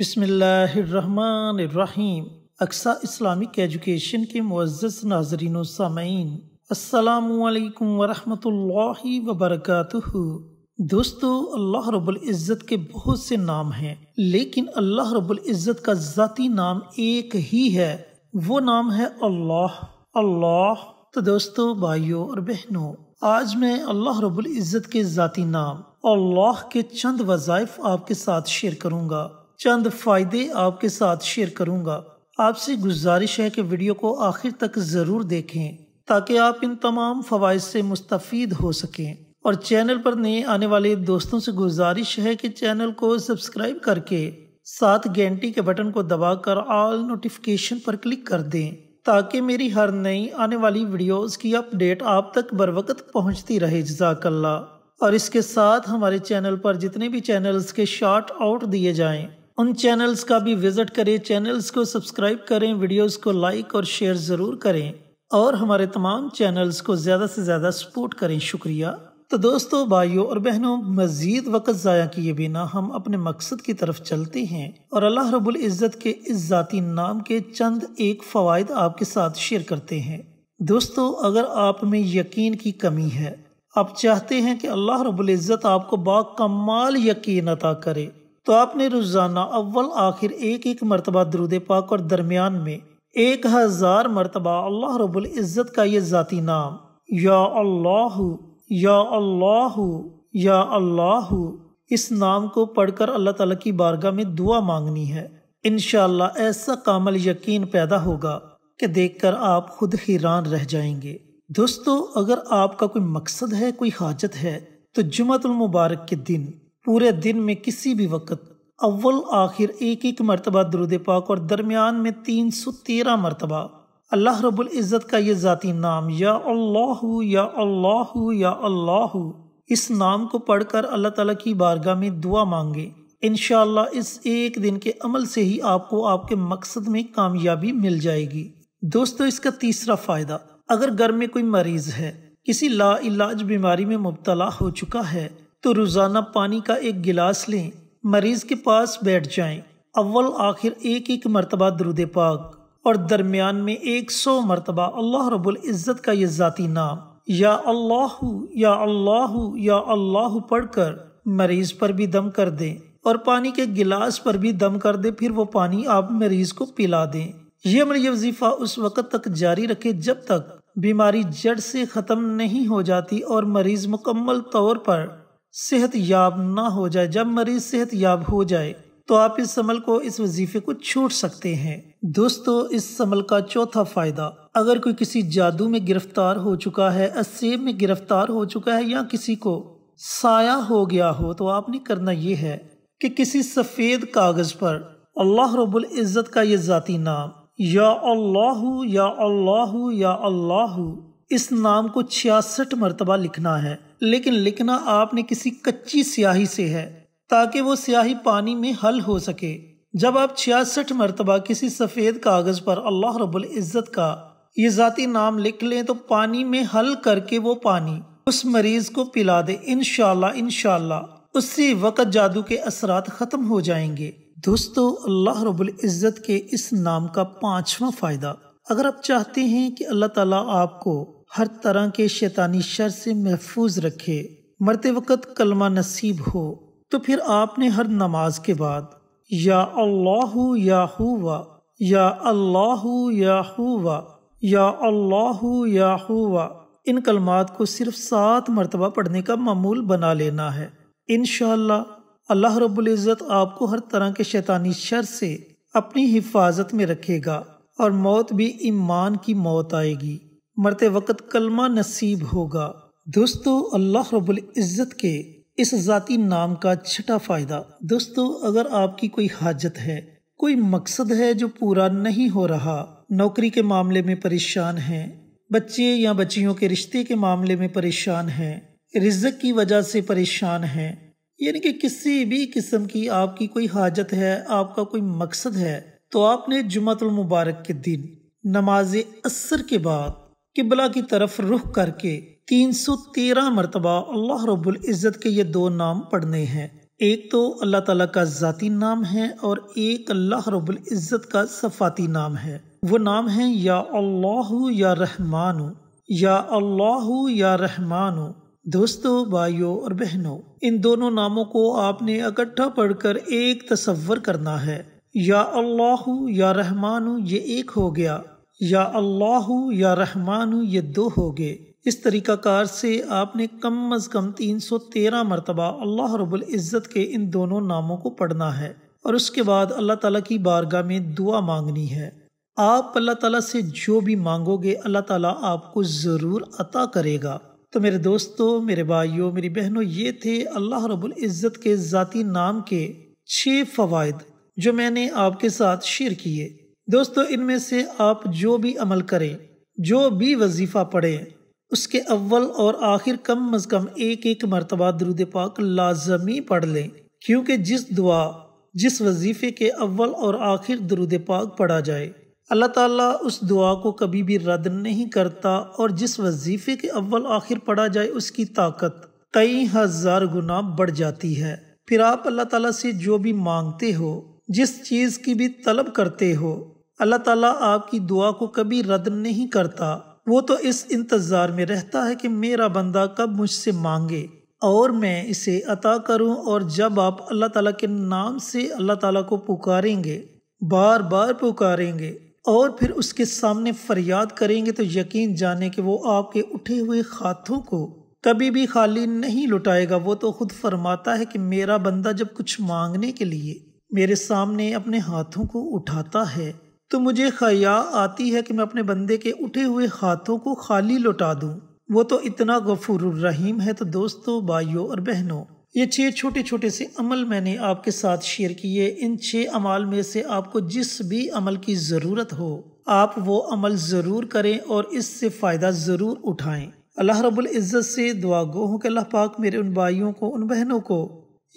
बसमीम Aqsa Islamic education के मुआज़ नाजरीन सामीन असलकम वरहमल वबरक दोस्तों अल्लाह रब्बुल इज़्ज़त के बहुत से नाम हैं लेकिन अल्लाह रब्बुल इज़्ज़त का ज़ाती नाम एक ही है वो नाम है अल्लाह अल्लाह तो दोस्तों भाइयों और बहनों आज मैं अल्लाह रब्बुल इज़्ज़त के ज़ाती नाम अल्लाह के चंद वज़ाइफ आपके साथ शेयर करूँगा चंद फ़ायदे आपके साथ शेयर करूंगा। आपसे गुजारिश है कि वीडियो को आखिर तक ज़रूर देखें ताकि आप इन तमाम फ़वाद से मुस्तफ़ हो सकें और चैनल पर नए आने वाले दोस्तों से गुजारिश है कि चैनल को सब्सक्राइब करके साथ घंटी के बटन को दबाकर ऑल नोटिफिकेशन पर क्लिक कर दें ताकि मेरी हर नई आने वाली वीडियोस की अपडेट आप तक बर वक्त पहुँचती रहे जजाकल्ला और इसके साथ हमारे चैनल पर जितने भी चैनल्स के शॉर्ट आउट दिए जाएं उन चैनल्स का भी विजिट करें चैनल्स को सब्सक्राइब करें वीडियोस को लाइक और शेयर ज़रूर करें और हमारे तमाम चैनल्स को ज़्यादा से ज़्यादा सपोर्ट करें शुक्रिया तो दोस्तों भाइयों और बहनों मज़ीद वक़्त ज़ाया किए बिना हम अपने मकसद की तरफ चलते हैं और अल्लाह रब्बुल इज़्ज़त के इस ज़ाती नाम के चंद एक फ़वाद आपके साथ शेयर करते हैं दोस्तों अगर आप में यकीन की कमी है आप चाहते हैं कि अल्लाह रब्बुल इज़्ज़त आपको बाकमाल यकीन अता करे तो आपने रोज़ाना अव्वल आखिर एक एक मरतबा दरुद पाक और दरमियान में एक हज़ार मरतबा अल्लाह रब्बुल इज़्ज़त का ये ज़ाती नाम या अल्लाह या अल्लाह या अल्लाह इस नाम को पढ़कर अल्लाह ताला की बारगाह में दुआ मांगनी है इनशाला ऐसा कामल यकीन पैदा होगा कि देखकर आप खुद हैरान रह जाएंगे दोस्तों अगर आपका कोई मकसद है कोई हाजत है तो जुमतुल मुबारक के दिन पूरे दिन में किसी भी वक्त अव्वल आखिर एक एक मरतबा दरुद पाक और दरमियान में तीन सौ तेरह मरतबा अल्लाह रब्बुल इज़्ज़त का ये ज़ाती नाम या अल्लाह या अल्लाह या अल्लाह इस नाम को पढ़कर अल्लाह ताला की बारगाह में दुआ मांगे इन इस एक दिन के अमल से ही आपको आपके मकसद में कामयाबी मिल जाएगी दोस्तों इसका तीसरा फ़ायदा अगर घर में कोई मरीज़ है किसी लाइलाज बीमारी में मुबतला हो चुका है तो रोज़ाना पानी का एक गिलास लें मरीज़ के पास बैठ जाएं। अव्वल आखिर एक एक मरतबा दरुद पाक और दरमियान में एक सौ मरतबा अल्लाह रबुल्ज़त का ये ज़ाती नाम या अल्लाह या अल्लाह या अल्लाह पढ़कर मरीज़ पर भी दम कर दें और पानी के गिलास पर भी दम कर दें फिर वो पानी आप मरीज़ को पिला दें ये अमल ये वजीफ़ा उस वक़्त तक जारी रखे जब तक बीमारी जड़ से ख़त्म नहीं हो जाती और मरीज़ मुकम्मल तौर पर सेहत याब ना हो जाए जब मरीज सेहत याब हो जाए तो आप इस अमल को इस वजीफे को छोड़ सकते हैं दोस्तों इस अमल का चौथा फायदा अगर कोई किसी जादू में गिरफ्तार हो चुका है असेब में गिरफ्तार हो चुका है या किसी को साया हो गया हो तो आपने करना यह है कि किसी सफ़ेद कागज़ पर अल्लाह रबुल इज़्ज़त का ये ज़ाती नाम या अल्लाह या अल्लाह या अल्लाह इस नाम को छियासठ मरतबा लिखना है लेकिन लिखना आपने किसी कच्ची स्याही से है ताकि वो स्याही पानी में हल हो सके जब आप छियासठ मरतबा किसी सफ़ेद कागज़ पर अल्लाह रब्बुल इज़्ज़त का ये ज़ाती नाम लिख लें तो पानी में हल करके वो पानी उस मरीज़ को पिला दे इन इनशाला उसी वक़्त जादू के असरात ख़त्म हो जाएंगे दोस्तों अल्लाह रब्बुल इज़्ज़त के इस नाम का पांचवा फ़ायदा अगर आप चाहते हैं कि अल्लाह ताला आपको हर तरह के शैतानी शर से महफूज रखे मरते वक़्त कलमा नसीब हो तो फिर आपने हर नमाज के बाद या अल्लाह या हुआ या अल्लाह या हुआ या अल्लाह या हुआ इन कलमात को सिर्फ सात मरतबा पढ़ने का मामूल बना लेना है इन अल्लाह रबुल्जत आपको हर तरह के शैतानी शर से अपनी हिफाजत में रखेगा और मौत भी ईमान की मौत आएगी मरते वक्त कलमा नसीब होगा दोस्तों अल्लाह रब्बुल इज़्ज़त के इस ज़ाती नाम का छठा फ़ायदा दोस्तों अगर आपकी कोई हाजत है कोई मकसद है जो पूरा नहीं हो रहा नौकरी के मामले में परेशान है बच्चे या बच्चियों के रिश्ते के मामले में परेशान है रिज्जक की वजह से परेशान है यानी कि किसी भी किस्म की आपकी कोई हाजत है आपका कोई मकसद है तो आपने जुमतुल मुबारक के दिन नमाज असर के बाद किबला की तरफ रुख करके 313 मरतबा अल्लाह रब्बुल इज़्ज़त के ये दो नाम पढ़ने हैं एक तो अल्लाह ताला का ज़ाती नाम है और एक अल्लाह रब्बुल इज़्ज़त का सफ़ाती नाम है वो नाम है या अल्लाह या रहमान या अल्लाह या रहमान दोस्तों भाइयों और बहनों इन दोनों नामों को आपने इकट्ठा पढ़कर एक तस्वर करना है या अल्लाह या रहमान ये एक हो गया या अल्लाह या रहमान ये दो हो गए इस तरीक़ाकार से आपने कम अज़ कम तीन सौ तेरह मरतबा अल्लाह रबुल्ज़त के इन दोनों नामों को पढ़ना है और उसके बाद अल्लाह ताला की बारगाह में दुआ मांगनी है आप अल्लाह ताला से जो भी मांगोगे अल्लाह ताला आपको ज़रूर अता करेगा तो मेरे दोस्तों मेरे भाइयों मेरी बहनों ये थे अल्लाह रबुल्ज़त के ज़ाती नाम के छः फ़वाद जो मैंने आपके साथ शेयर किए दोस्तों इनमें से आप जो भी अमल करें जो भी वजीफ़ा पढ़ें उसके अव्वल और आखिर कम अज़ कम एक एक मरतबा दरुद पाक लाजमी पढ़ लें क्योंकि जिस दुआ जिस वजीफ़े के अव्वल और आखिर दरुद पाक पढ़ा जाए अल्लाह ताला उस दुआ को कभी भी रद्द नहीं करता और जिस वजीफ़े के अव्वल आखिर पढ़ा जाए उसकी ताकत कई हज़ार गुना बढ़ जाती है फिर आप अल्लाह ताला से जो भी मांगते हो जिस चीज़ की भी तलब करते हो अल्लाह ताला आपकी दुआ को कभी रद्द नहीं करता वो तो इस इंतज़ार में रहता है कि मेरा बंदा कब मुझसे मांगे और मैं इसे अता करूं और जब आप अल्लाह ताला के नाम से अल्लाह ताला को पुकारेंगे बार बार पुकारेंगे और फिर उसके सामने फरियाद करेंगे तो यकीन जाने कि वो आपके उठे हुए हाथों को कभी भी खाली नहीं लुटाएगा वो तो खुद फरमाता है कि मेरा बंदा जब कुछ मांगने के लिए मेरे सामने अपने हाथों को उठाता है तो मुझे ख्या आती है कि मैं अपने बंदे के उठे हुए हाथों को खाली लौटा दूँ वो तो इतना गफूर रहीम है तो दोस्तों भाइयों और बहनों ये छः छोटे छोटे से अमल मैंने आपके साथ शेयर किए इन छः अमाल में से आपको जिस भी अमल की ज़रूरत हो आप वो अमल ज़रूर करें और इससे फ़ायदा ज़रूर उठाएं अल्लाह रबुल्ज़त से दुआ गो हूँ कि अल्लाह पाक मेरे उन भाइयों को उन बहनों को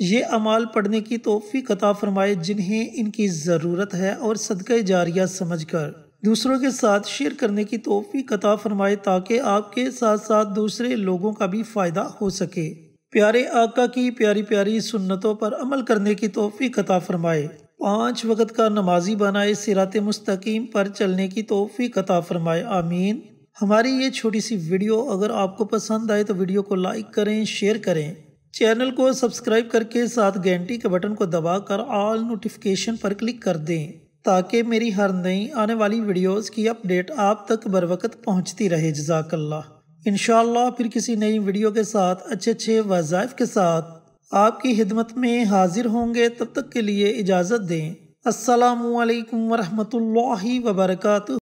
ये अमाल पढ़ने की तोफ़ी कता फरमाए जिन्हें इनकी ज़रूरत है और सदक़ जारिया समझ कर दूसरों के साथ शेयर करने की तोफ़ी कता फरमाए ताकि आपके साथ साथ दूसरे लोगों का भी फ़ायदा हो सके प्यारे आका की प्यारी प्यारी सुन्नतों पर अमल करने की तोफ़ी कता फरमाए पाँच वक़्त का नमाजी बनाए सिरात मुस्तकीम पर चलने की तोफ़ी कता फरमाए आमीन हमारी ये छोटी सी वीडियो अगर आपको पसंद आए तो वीडियो को लाइक करें शेयर करें चैनल को सब्सक्राइब करके साथ घंटी के बटन को दबाकर ऑल नोटिफिकेशन पर क्लिक कर दें ताकि मेरी हर नई आने वाली वीडियोस की अपडेट आप तक बर वक्त पहुँचती रहे जजाकल्ला इन फिर किसी नई वीडियो के साथ अच्छे अच्छे वज़ाइफ के साथ आपकी हिदमत में हाजिर होंगे तब तक के लिए इजाज़त दें असलकम वरहमल वबरकू